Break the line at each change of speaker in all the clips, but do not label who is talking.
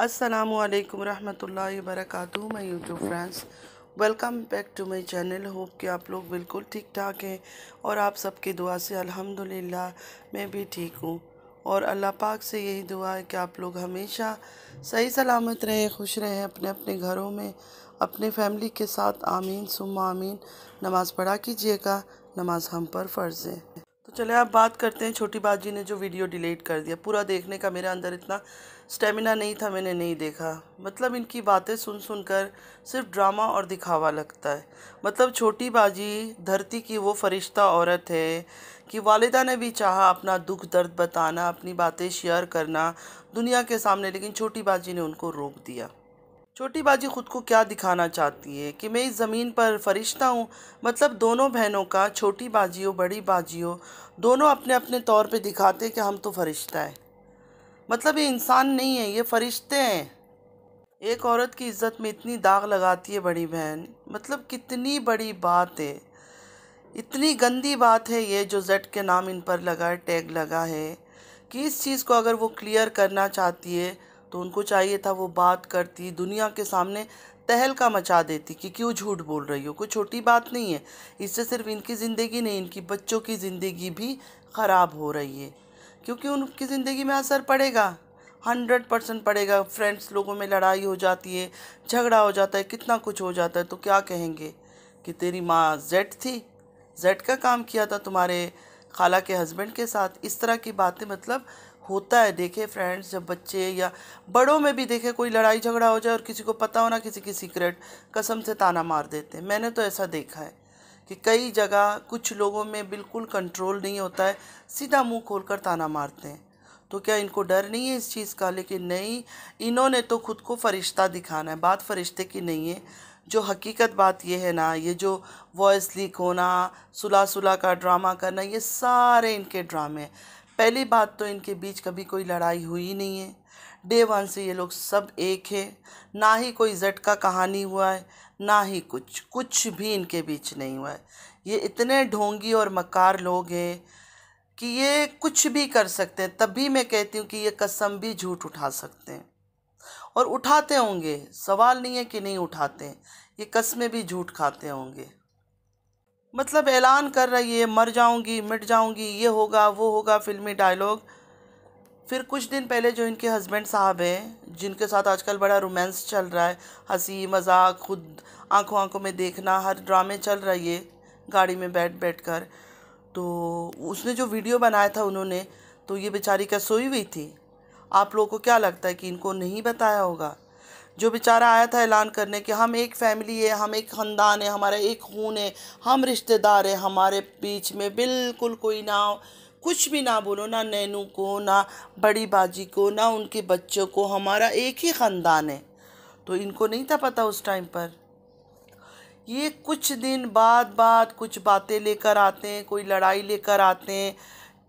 अस्सलाम वालेकुम रहमतुल्लाहि वबरकातुहू मैं YouTube friends welcome back to my channel hope कि आप लोग बिल्कुल ठीक ठाक हैं और आप सबकी दुआ से अल्हम्दुलिल्लाह मैं भी ठीक हूँ और अल्लाह पाक से यही दुआ है कि आप लोग हमेशा सही सलामत रहें खुश रहें अपने अपने घरों में अपने फैमिली के साथ आमीन सुम आमीन नमाज़ पढ़ा कीजिएगा नमाज हम पर फ़र्ज़ है तो चले आप बात करते हैं छोटी बाजी ने जो वीडियो डिलीट कर दिया पूरा देखने का मेरे अंदर इतना स्टेमिना नहीं था मैंने नहीं देखा मतलब इनकी बातें सुन सुन कर सिर्फ ड्रामा और दिखावा लगता है मतलब छोटी बाजी धरती की वो फरिश्ता औरत है कि वालदा ने भी चाहा अपना दुख दर्द बताना अपनी बातें शेयर करना दुनिया के सामने लेकिन छोटी बाजी ने उनको रोक दिया छोटी बाजी खुद को क्या दिखाना चाहती है कि मैं इस ज़मीन पर फरिश्ता हूँ मतलब दोनों बहनों का छोटी बाजी हो बड़ी बाजी हो दोनों अपने अपने तौर पे दिखाते हैं कि हम तो फरिश्ता है मतलब ये इंसान नहीं है ये फरिश्ते हैं एक औरत की इज्जत में इतनी दाग लगाती है बड़ी बहन मतलब कितनी बड़ी बात है इतनी गंदी बात है ये जो जेड के नाम इन पर लगा है टैग लगा है कि इस चीज़ को अगर वो क्लियर करना चाहती है तो उनको चाहिए था वो बात करती दुनिया के सामने तहलका मचा देती कि क्यों झूठ बोल रही हो कोई छोटी बात नहीं है इससे सिर्फ इनकी ज़िंदगी नहीं इनकी बच्चों की ज़िंदगी भी ख़राब हो रही है क्योंकि उनकी ज़िंदगी में असर पड़ेगा हंड्रेड परसेंट पड़ेगा फ्रेंड्स लोगों में लड़ाई हो जाती है झगड़ा हो जाता है कितना कुछ हो जाता है तो क्या कहेंगे कि तेरी माँ जेड थी जेड का काम किया था तुम्हारे खाला के हस्बैंड के साथ इस तरह की बातें मतलब होता है देखे फ्रेंड्स जब बच्चे या बड़ों में भी देखे कोई लड़ाई झगड़ा हो जाए और किसी को पता हो ना किसी की सीक्रेट कसम से ताना मार देते हैं मैंने तो ऐसा देखा है कि कई जगह कुछ लोगों में बिल्कुल कंट्रोल नहीं होता है सीधा मुंह खोलकर ताना मारते हैं तो क्या इनको डर नहीं है इस चीज़ का लेकिन नहीं इन्होंने तो खुद को फरिश्ता दिखाना है बात फरिश्ते की नहीं है जो हकीकत बात ये है ना ये जो वॉइस लीक होना सुला सुला का ड्रामा करना ये सारे इनके ड्रामे हैं पहली बात तो इनके बीच कभी कोई लड़ाई हुई नहीं है डे वन से ये लोग सब एक है ना ही कोई जट का कहानी हुआ है ना ही कुछ कुछ भी इनके बीच नहीं हुआ है ये इतने ढोंगी और मकार लोग हैं कि ये कुछ भी कर सकते हैं तभी मैं कहती हूँ कि ये कसम भी झूठ उठा सकते हैं और उठाते होंगे सवाल नहीं है कि नहीं उठाते ये कस्में भी झूठ खाते होंगे मतलब ऐलान कर रही है मर जाऊंगी मिट जाऊंगी ये होगा वो होगा फिल्मी डायलॉग फिर कुछ दिन पहले जो इनके हस्बैंड साहब हैं जिनके साथ आजकल बड़ा रोमांस चल रहा है हंसी मजाक खुद आंखों आंखों में देखना हर ड्रामे चल रही है गाड़ी में बैठ बैठ कर तो उसने जो वीडियो बनाया था उन्होंने तो ये बेचारी क्या सोई हुई थी आप लोगों को क्या लगता है कि इनको नहीं बताया होगा जो बेचारा आया था ऐलान करने कि हम एक फैमिली है हम एक ख़ानदान है हमारा एक खून है हम रिश्तेदार हैं हमारे बीच में बिल्कुल कोई ना कुछ भी ना बोलो ना नैनू को ना बड़ी बाजी को ना उनके बच्चों को हमारा एक ही ख़ानदान है तो इनको नहीं था पता उस टाइम पर ये कुछ दिन बाद बाद कुछ बातें लेकर आते हैं कोई लड़ाई लेकर आते हैं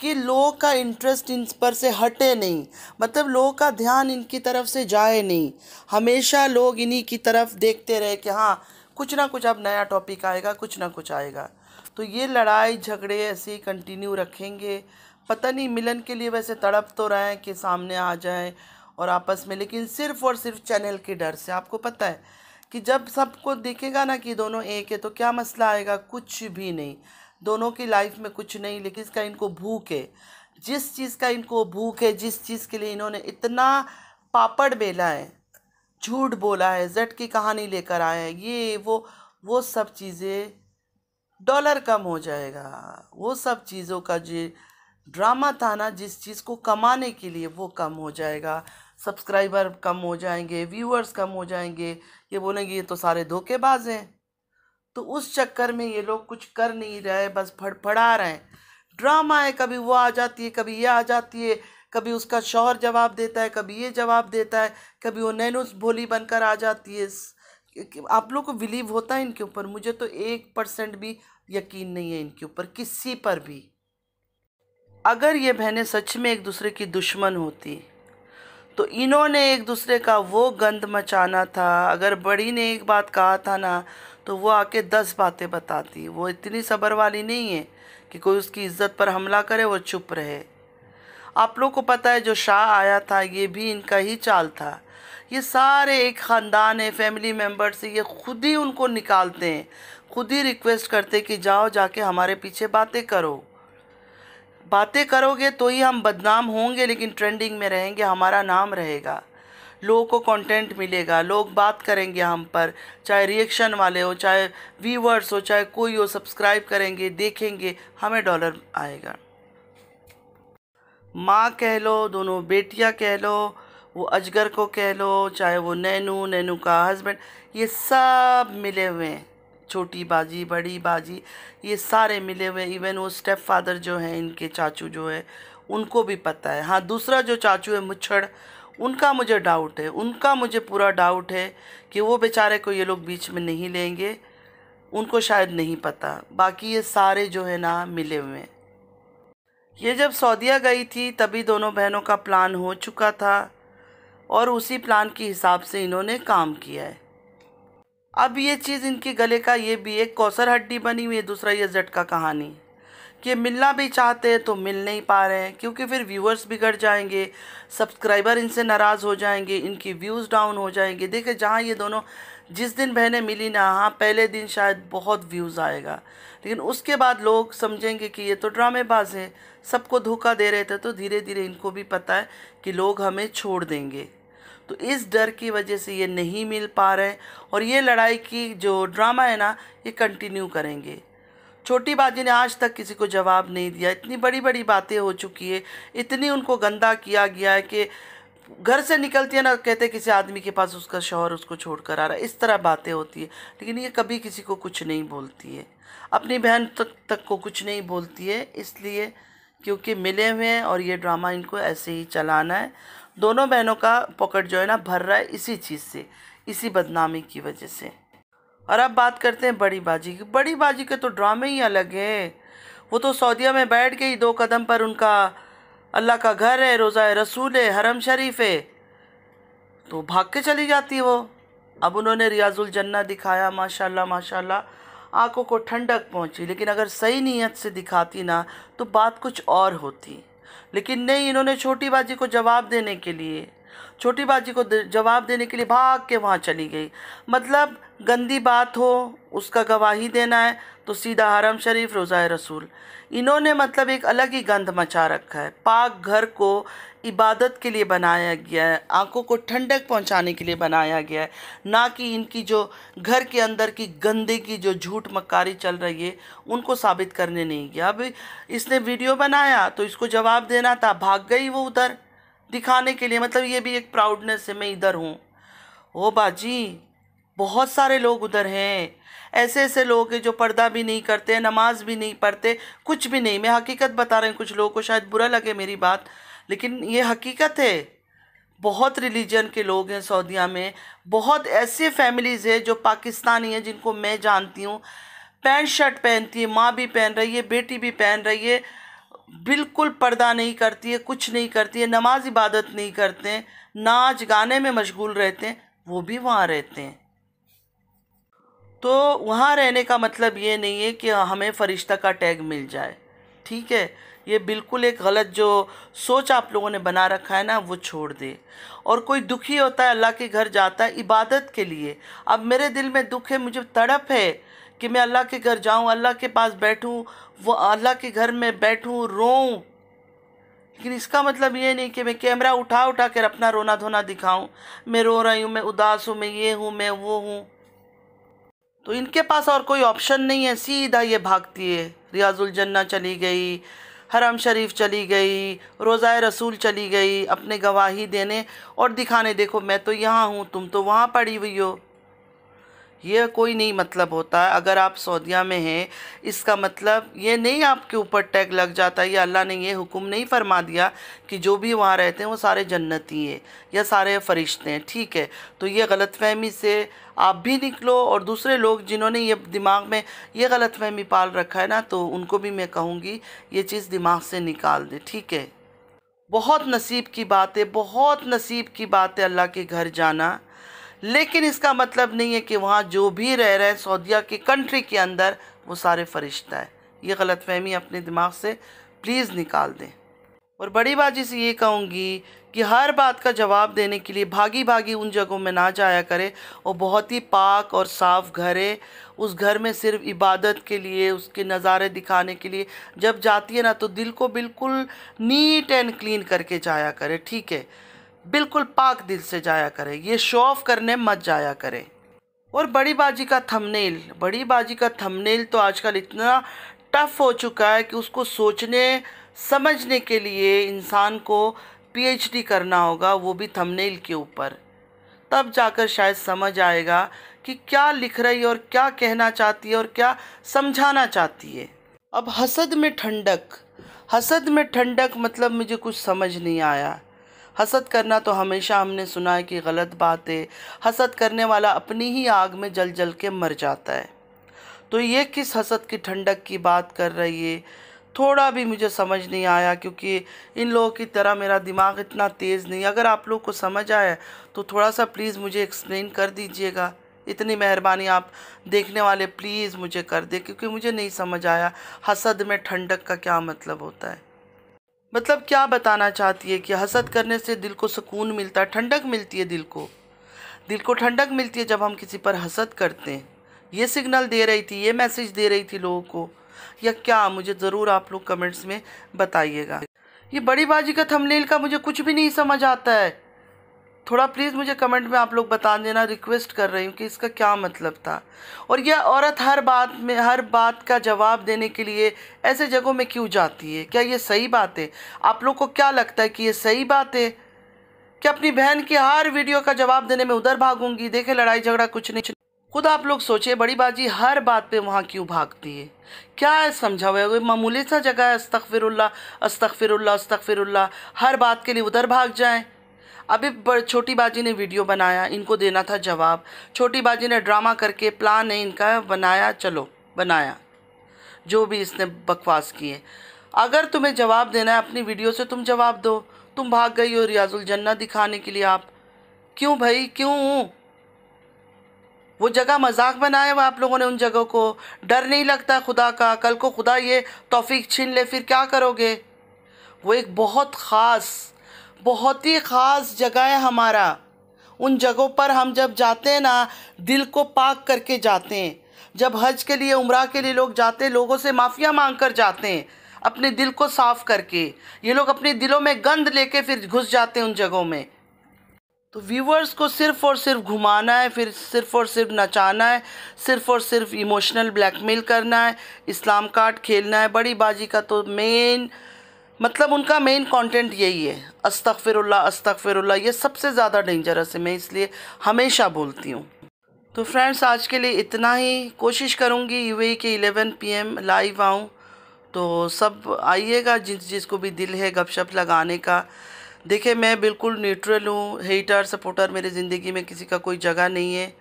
कि लोगों का इंटरेस्ट इन पर से हटे नहीं मतलब लोगों का ध्यान इनकी तरफ से जाए नहीं हमेशा लोग इन्हीं की तरफ देखते रहे कि हाँ कुछ ना कुछ अब नया टॉपिक आएगा कुछ ना कुछ आएगा तो ये लड़ाई झगड़े ऐसे ही कंटिन्यू रखेंगे पता नहीं मिलन के लिए वैसे तड़प तो रहे हैं कि सामने आ जाए और आपस में लेकिन सिर्फ और सिर्फ चैनल के डर से आपको पता है कि जब सबको देखेगा ना कि दोनों एक है तो क्या मसला आएगा कुछ भी नहीं दोनों की लाइफ में कुछ नहीं लेकिन इसका इनको भूख है जिस चीज़ का इनको भूख है जिस चीज़ के लिए इन्होंने इतना पापड़ बेला है झूठ बोला है जट की कहानी लेकर आए हैं ये वो वो सब चीज़ें डॉलर कम हो जाएगा वो सब चीज़ों का जो ड्रामा था ना जिस चीज़ को कमाने के लिए वो कम हो जाएगा सब्सक्राइबर कम हो जाएंगे व्यूअर्स कम हो जाएंगे ये बोलेंगे ये तो सारे धोखेबाज हैं तो उस चक्कर में ये लोग कुछ कर नहीं रहे बस फड़फड़ा रहे हैं ड्रामा है कभी वो आ जाती है कभी ये आ जाती है कभी उसका शौहर जवाब देता है कभी ये जवाब देता है कभी वो नैनो भोली बनकर आ जाती है आप लोग को बिलीव होता है इनके ऊपर मुझे तो एक परसेंट भी यकीन नहीं है इनके ऊपर किसी पर भी अगर ये बहनें सच में एक दूसरे की दुश्मन होती तो इन्होंने एक दूसरे का वो गंद मचाना था अगर बड़ी ने एक बात कहा था ना तो वो आके दस बातें बताती वो इतनी सब्र वाली नहीं है कि कोई उसकी इज्जत पर हमला करे वो चुप रहे आप लोग को पता है जो शाह आया था ये भी इनका ही चाल था ये सारे एक ख़ानदान है फैमिली मेम्बर से ये खुद ही उनको निकालते हैं खुद ही रिक्वेस्ट करते कि जाओ जाके हमारे पीछे बातें करो बातें करोगे तो ही हम बदनाम होंगे लेकिन ट्रेंडिंग में रहेंगे हमारा नाम रहेगा लोगों को कंटेंट मिलेगा लोग बात करेंगे हम पर चाहे रिएक्शन वाले हो चाहे व्यूवर्स हो चाहे कोई हो सब्सक्राइब करेंगे देखेंगे हमें डॉलर आएगा माँ कह लो दोनों बेटियाँ कह लो वो अजगर को कह लो चाहे वो नैनू नैनू का हस्बैंड ये सब मिले हुए हैं छोटी बाजी बड़ी बाजी ये सारे मिले हुए इवन वो स्टेप फादर जो हैं इनके चाचू जो है उनको भी पता है हाँ दूसरा जो चाचू है मुच्छड़ उनका मुझे डाउट है उनका मुझे पूरा डाउट है कि वो बेचारे को ये लोग बीच में नहीं लेंगे उनको शायद नहीं पता बाकी ये सारे जो है ना मिले हुए हैं ये जब सऊदिया गई थी तभी दोनों बहनों का प्लान हो चुका था और उसी प्लान के हिसाब से इन्होंने काम किया है अब ये चीज़ इनके गले का ये भी एक कौसर हड्डी बनी हुई है दूसरा ये जट का कहानी कि मिलना भी चाहते हैं तो मिल नहीं पा रहे हैं क्योंकि फिर व्यूअर्स बिगड़ जाएंगे सब्सक्राइबर इनसे नाराज़ हो जाएंगे इनकी व्यूज़ डाउन हो जाएंगे देखिए जहाँ ये दोनों जिस दिन बहनें मिली ना हाँ पहले दिन शायद बहुत व्यूज़ आएगा लेकिन उसके बाद लोग समझेंगे कि ये तो ड्रामेबाज हैं सबको धोखा दे रहे थे तो धीरे धीरे इनको भी पता है कि लोग हमें छोड़ देंगे तो इस डर की वजह से ये नहीं मिल पा रहे और ये लड़ाई की जो ड्रामा है ना ये कंटिन्यू करेंगे छोटी बाजी ने आज तक किसी को जवाब नहीं दिया इतनी बड़ी बड़ी बातें हो चुकी है इतनी उनको गंदा किया गया है कि घर से निकलती है ना कहते किसी आदमी के पास उसका शोहर उसको छोड़ कर आ रहा है इस तरह बातें होती है लेकिन ये कभी किसी को कुछ नहीं बोलती है अपनी बहन तक तक को कुछ नहीं बोलती है इसलिए क्योंकि मिले हुए हैं और ये ड्रामा इनको ऐसे ही चलाना है दोनों बहनों का पॉकेट जो है ना भर रहा है इसी चीज़ से इसी बदनामी की वजह से और अब बात करते हैं बड़ी बाजी की बड़ी बाजी के तो ड्रामे ही अलग हैं वो तो सऊदीया में बैठ के ही दो कदम पर उनका अल्लाह का घर है रोज़ा रसूल है हरम शरीफ है तो भाग के चली जाती है वो अब उन्होंने रियाजुल जन्ना दिखाया माशाल्लाह माशाल्लाह आंखों को ठंडक पहुंची लेकिन अगर सही नीयत से दिखाती ना तो बात कुछ और होती लेकिन नहीं इन्होंने छोटी बाजी को जवाब देने के लिए छोटी बाजी को जवाब देने के लिए भाग के वहाँ चली गई मतलब गंदी बात हो उसका गवाही देना है तो सीधा हरम शरीफ रोज़ा रसूल इन्होंने मतलब एक अलग ही गंध मचा रखा है पाक घर को इबादत के लिए बनाया गया है आंखों को ठंडक पहुंचाने के लिए बनाया गया है ना कि इनकी जो घर के अंदर की गंदगी जो झूठ मक्कारी चल रही है उनको साबित करने नहीं गया अब इसने वीडियो बनाया तो इसको जवाब देना था भाग गई वो उधर दिखाने के लिए मतलब ये भी एक प्राउडनेस है मैं इधर हूँ ओ बाजी बहुत सारे लोग उधर हैं ऐसे ऐसे लोग हैं जो पर्दा भी नहीं करते नमाज भी नहीं पढ़ते कुछ भी नहीं मैं हकीकत बता रही हूँ कुछ लोगों को शायद बुरा लगे मेरी बात लेकिन ये हकीकत है बहुत रिलीजन के लोग हैं सऊदिया में बहुत ऐसे फैमिलीज़ है जो पाकिस्तानी हैं जिनको मैं जानती हूँ पैंट शर्ट पहनती है माँ भी पहन रही है बेटी भी पहन रही है बिल्कुल पर्दा नहीं करती है कुछ नहीं करती है नमाज इबादत नहीं करते नाच गाने में मशगूल रहते हैं वो भी वहाँ रहते हैं तो वहाँ रहने का मतलब ये नहीं है कि हमें फरिश्ता का टैग मिल जाए ठीक है ये बिल्कुल एक गलत जो सोच आप लोगों ने बना रखा है ना वो छोड़ दे और कोई दुखी होता है अल्लाह के घर जाता है इबादत के लिए अब मेरे दिल में दुख है मुझे तड़प है कि मैं अल्लाह के घर जाऊँ अल्लाह के पास बैठूँ वो अल्लाह के घर में बैठूँ रोऊँ लेकिन इसका मतलब ये नहीं कि मैं कैमरा उठा उठा कर अपना रोना धोना दिखाऊँ मैं रो रही हूँ मैं उदास हूँ मैं ये हूँ मैं वो हूँ तो इनके पास और कोई ऑप्शन नहीं है सीधा ये भागती है रियाजुल जन्ना चली गई हरम शरीफ चली गई रोज़ा रसूल चली गई अपने गवाही देने और दिखाने देखो मैं तो यहाँ हूँ तुम तो वहाँ पड़ी हुई हो यह कोई नहीं मतलब होता है अगर आप सऊदिया में हैं इसका मतलब ये नहीं आपके ऊपर टैग लग जाता है या अल्लाह ने ये हुक्म नहीं फरमा दिया कि जो भी वहाँ रहते हैं वो सारे जन्नती हैं या सारे फरिश्ते हैं ठीक है तो ये गलतफहमी से आप भी निकलो और दूसरे लोग जिन्होंने ये दिमाग में ये गलतफहमी पाल रखा है ना तो उनको भी मैं कहूँगी ये चीज़ दिमाग से निकाल दें ठीक है बहुत नसीब की बात है बहुत नसीब की बात है अल्लाह के घर जाना लेकिन इसका मतलब नहीं है कि वहाँ जो भी रह रहे हैं सऊदिया की कंट्री के अंदर वो सारे फरिश्ता है ये ग़लत फहमी अपने दिमाग से प्लीज़ निकाल दें और बड़ी बात जिसे से ये कहूँगी कि हर बात का जवाब देने के लिए भागी भागी उन जगहों में ना जाया करें और बहुत ही पाक और साफ़ घर है उस घर में सिर्फ इबादत के लिए उसके नज़ारे दिखाने के लिए जब जाती है ना तो दिल को बिल्कुल नीट एंड क्लीन करके जाया करें ठीक है बिल्कुल पाक दिल से जाया करें ये शो ऑफ करने मत जाया करें और बड़ी बाजी का थंबनेल बड़ी बाजी का थंबनेल तो आजकल इतना टफ हो चुका है कि उसको सोचने समझने के लिए इंसान को पीएचडी करना होगा वो भी थंबनेल के ऊपर तब जाकर शायद समझ आएगा कि क्या लिख रही है और क्या कहना चाहती है और क्या समझाना चाहती है अब हसद में ठंडक हसद में ठंडक मतलब मुझे कुछ समझ नहीं आया हसद करना तो हमेशा हमने सुना है कि गलत बात है हसद करने वाला अपनी ही आग में जल जल के मर जाता है तो ये किस हसद की ठंडक की बात कर रही है थोड़ा भी मुझे समझ नहीं आया क्योंकि इन लोगों की तरह मेरा दिमाग इतना तेज़ नहीं अगर आप लोग को समझ आया तो थोड़ा सा प्लीज़ मुझे एक्सप्लेन कर दीजिएगा इतनी मेहरबानी आप देखने वाले प्लीज़ मुझे कर दे क्योंकि मुझे नहीं समझ आया हसद में ठंडक का क्या मतलब होता है मतलब क्या बताना चाहती है कि हसद करने से दिल को सुकून मिलता है ठंडक मिलती है दिल को दिल को ठंडक मिलती है जब हम किसी पर हसद करते हैं ये सिग्नल दे रही थी ये मैसेज दे रही थी लोगों को या क्या मुझे ज़रूर आप लोग कमेंट्स में बताइएगा ये बड़ी बाजी का थमलेल का मुझे कुछ भी नहीं समझ आता है थोड़ा प्लीज़ मुझे कमेंट में आप लोग बता देना रिक्वेस्ट कर रही हूँ कि इसका क्या मतलब था और यह औरत हर बात में हर बात का जवाब देने के लिए ऐसे जगहों में क्यों जाती है क्या ये सही बात है आप लोग को क्या लगता है कि ये सही बात है क्या अपनी बहन की हर वीडियो का जवाब देने में उधर भागूंगी देखे लड़ाई झगड़ा कुछ नहीं खुद आप लोग सोचे बड़ी बाजी हर बात पे वहाँ क्यों भागती है क्या है समझा हुआ है मामूली सा जगह है अस्तफ़िरल्ला अस्तफ़िरल्ला अस्तफ़िरल्ला हर बात के लिए उधर भाग जाएं अभी छोटी बाजी ने वीडियो बनाया इनको देना था जवाब छोटी बाजी ने ड्रामा करके प्लान है इनका बनाया चलो बनाया जो भी इसने बकवास किए अगर तुम्हें जवाब देना है अपनी वीडियो से तुम जवाब दो तुम भाग गई हो रियाजुल जन्ना दिखाने के लिए आप क्यों भाई क्यों वो जगह मजाक बनाया हुआ आप लोगों ने उन जगहों को डर नहीं लगता खुदा का कल को खुदा ये तोफ़ी छीन ले फिर क्या करोगे वो एक बहुत ख़ास बहुत ही ख़ास जगह है हमारा उन जगहों पर हम जब जाते हैं ना दिल को पाक करके जाते हैं जब हज के लिए उम्र के लिए लोग जाते हैं लोगों से माफ़िया मांग कर जाते हैं अपने दिल को साफ़ करके ये लोग अपने दिलों में गंद लेके फिर घुस जाते हैं उन जगहों में तो व्यूवर्स को सिर्फ़ और सिर्फ घुमाना है फिर सिर्फ़ और सिर्फ नचाना है सिर्फ़ और सिर्फ इमोशनल ब्लैकमेल करना है इस्लाम कार्ड खेलना है बड़ी बाजी का तो मेन मतलब उनका मेन कंटेंट यही है अस्तफ़िरल्ला अस्तफ़िरल्ला ये सबसे ज़्यादा डेंजरस है मैं इसलिए हमेशा बोलती हूँ तो फ्रेंड्स आज के लिए इतना ही कोशिश करूँगी यू के 11 पीएम लाइव आऊँ तो सब आइएगा जिस जिसको भी दिल है गपशप लगाने का देखिए मैं बिल्कुल न्यूट्रल हूँ हेटर सपोर्टर मेरी ज़िंदगी में किसी का कोई जगह नहीं है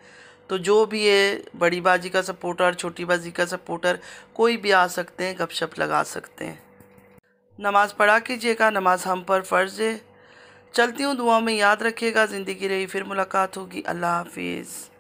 तो जो भी है बड़ी बाजी का सपोर्टर छोटी बाजी का सपोर्टर कोई भी आ सकते हैं गपशप लगा सकते हैं नमाज़ पढ़ा कीजिएगा नमाज हम पर फ़र्ज़ है चलती हूँ दुआ में याद रखिएगा ज़िंदगी रही फिर मुलाकात होगी अल्लाह हाफिज़